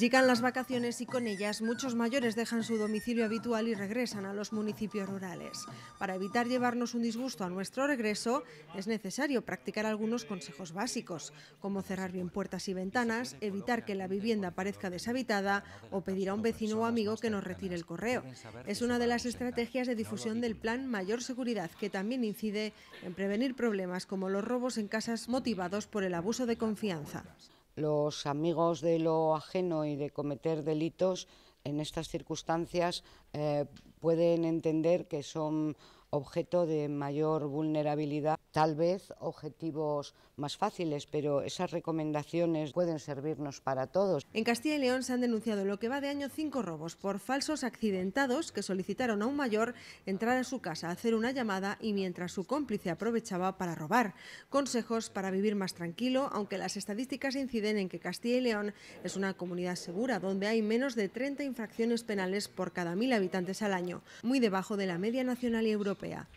Llegan las vacaciones y con ellas muchos mayores dejan su domicilio habitual y regresan a los municipios rurales. Para evitar llevarnos un disgusto a nuestro regreso, es necesario practicar algunos consejos básicos, como cerrar bien puertas y ventanas, evitar que la vivienda parezca deshabitada o pedir a un vecino o amigo que nos retire el correo. Es una de las estrategias de difusión del plan Mayor Seguridad, que también incide en prevenir problemas como los robos en casas motivados por el abuso de confianza los amigos de lo ajeno y de cometer delitos en estas circunstancias eh, pueden entender que son objeto de mayor vulnerabilidad, tal vez objetivos más fáciles, pero esas recomendaciones pueden servirnos para todos. En Castilla y León se han denunciado lo que va de año cinco robos por falsos accidentados que solicitaron a un mayor entrar a su casa, a hacer una llamada y mientras su cómplice aprovechaba para robar. Consejos para vivir más tranquilo, aunque las estadísticas inciden en que Castilla y León es una comunidad segura donde hay menos de 30 infracciones penales por cada mil habitantes al año muy debajo de la media nacional y europea.